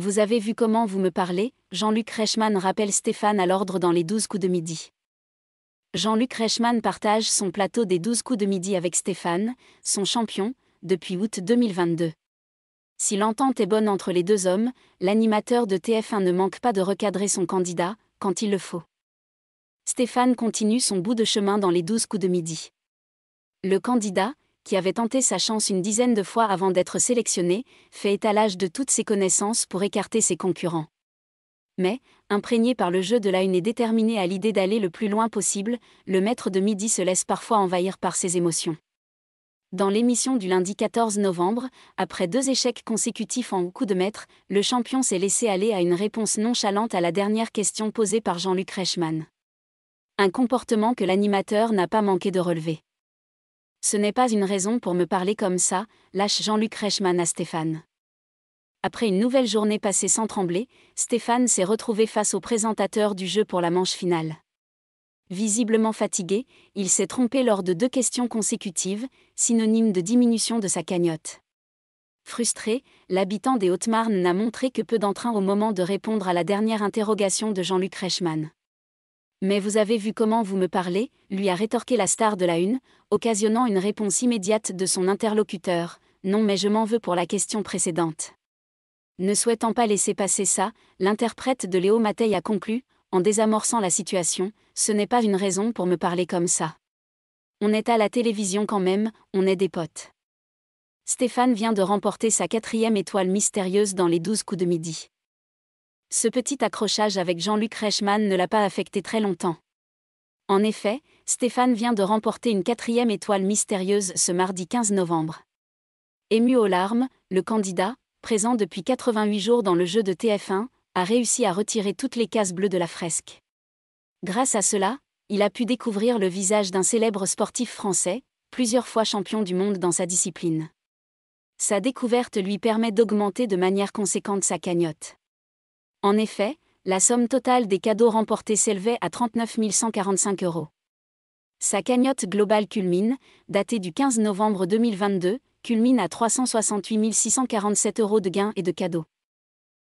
Vous avez vu comment vous me parlez Jean-Luc Reichmann rappelle Stéphane à l'ordre dans les 12 coups de midi. Jean-Luc Reichmann partage son plateau des 12 coups de midi avec Stéphane, son champion, depuis août 2022. Si l'entente est bonne entre les deux hommes, l'animateur de TF1 ne manque pas de recadrer son candidat, quand il le faut. Stéphane continue son bout de chemin dans les 12 coups de midi. Le candidat, qui avait tenté sa chance une dizaine de fois avant d'être sélectionné, fait étalage de toutes ses connaissances pour écarter ses concurrents. Mais, imprégné par le jeu de la une et déterminé à l'idée d'aller le plus loin possible, le maître de midi se laisse parfois envahir par ses émotions. Dans l'émission du lundi 14 novembre, après deux échecs consécutifs en coup de maître, le champion s'est laissé aller à une réponse nonchalante à la dernière question posée par Jean-Luc Reichmann. Un comportement que l'animateur n'a pas manqué de relever. Ce n'est pas une raison pour me parler comme ça, lâche Jean-Luc Reichmann à Stéphane. Après une nouvelle journée passée sans trembler, Stéphane s'est retrouvé face au présentateur du jeu pour la manche finale. Visiblement fatigué, il s'est trompé lors de deux questions consécutives, synonyme de diminution de sa cagnotte. Frustré, l'habitant des Hautes-Marne n'a montré que peu d'entrain au moment de répondre à la dernière interrogation de Jean-Luc Reichmann. Mais vous avez vu comment vous me parlez, lui a rétorqué la star de la une, occasionnant une réponse immédiate de son interlocuteur. Non mais je m'en veux pour la question précédente. Ne souhaitant pas laisser passer ça, l'interprète de Léo Mattei a conclu, en désamorçant la situation, ce n'est pas une raison pour me parler comme ça. On est à la télévision quand même, on est des potes. Stéphane vient de remporter sa quatrième étoile mystérieuse dans les douze coups de midi ce petit accrochage avec Jean-Luc Reichmann ne l'a pas affecté très longtemps. En effet, Stéphane vient de remporter une quatrième étoile mystérieuse ce mardi 15 novembre. Ému aux larmes, le candidat, présent depuis 88 jours dans le jeu de TF1, a réussi à retirer toutes les cases bleues de la fresque. Grâce à cela, il a pu découvrir le visage d'un célèbre sportif français, plusieurs fois champion du monde dans sa discipline. Sa découverte lui permet d'augmenter de manière conséquente sa cagnotte. En effet, la somme totale des cadeaux remportés s'élevait à 39 145 euros. Sa cagnotte globale culmine, datée du 15 novembre 2022, culmine à 368 647 euros de gains et de cadeaux.